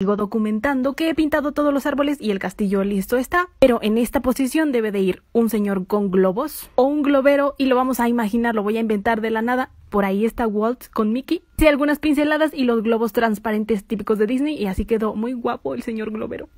Sigo documentando que he pintado todos los árboles y el castillo listo está, pero en esta posición debe de ir un señor con globos o un globero y lo vamos a imaginar, lo voy a inventar de la nada. Por ahí está Walt con Mickey. Sí, algunas pinceladas y los globos transparentes típicos de Disney y así quedó muy guapo el señor globero.